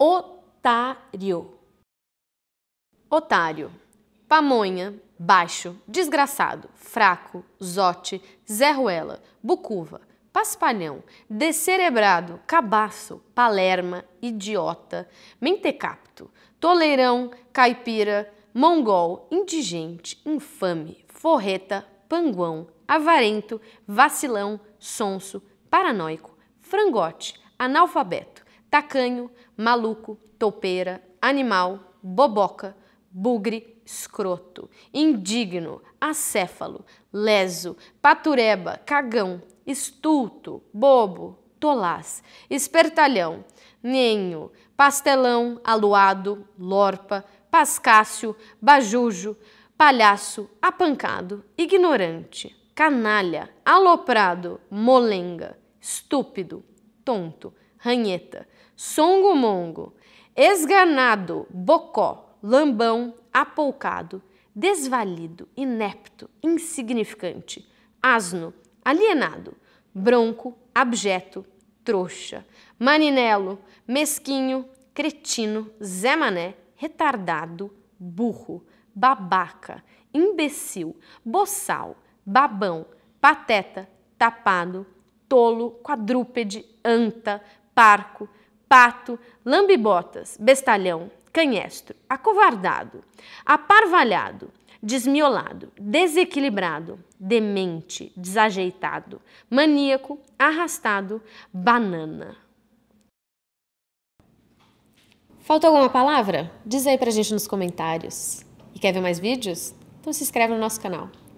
otário. Otário. Pamonha, baixo, desgraçado, fraco, zote, Zé Ruela, bucuva, paspalhão, descerebrado, cabaço, palerma, idiota, mentecapto, toleirão, caipira, mongol, indigente, infame, forreta, panguão, avarento, vacilão, sonso, paranoico, frangote, analfabeto tacanho, maluco, topeira, animal, boboca, bugre, escroto, indigno, acéfalo, leso, patureba, cagão, estulto, bobo, tolaz, espertalhão, nenho, pastelão, aluado, lorpa, pascácio, bajujo, palhaço, apancado, ignorante, canalha, aloprado, molenga, estúpido, tonto, ranheta, songo-mongo, esganado, bocó, lambão, apoucado, desvalido, inepto, insignificante, asno, alienado, bronco, abjeto, trouxa, maninelo, mesquinho, cretino, Zé Mané, retardado, burro, babaca, imbecil, boçal, babão, pateta, tapado, tolo, quadrúpede, anta, parco, pato, lambibotas, bestalhão, canhestro, acovardado, aparvalhado, desmiolado, desequilibrado, demente, desajeitado, maníaco, arrastado, banana. Faltou alguma palavra? Diz aí pra gente nos comentários. E quer ver mais vídeos? Então se inscreve no nosso canal.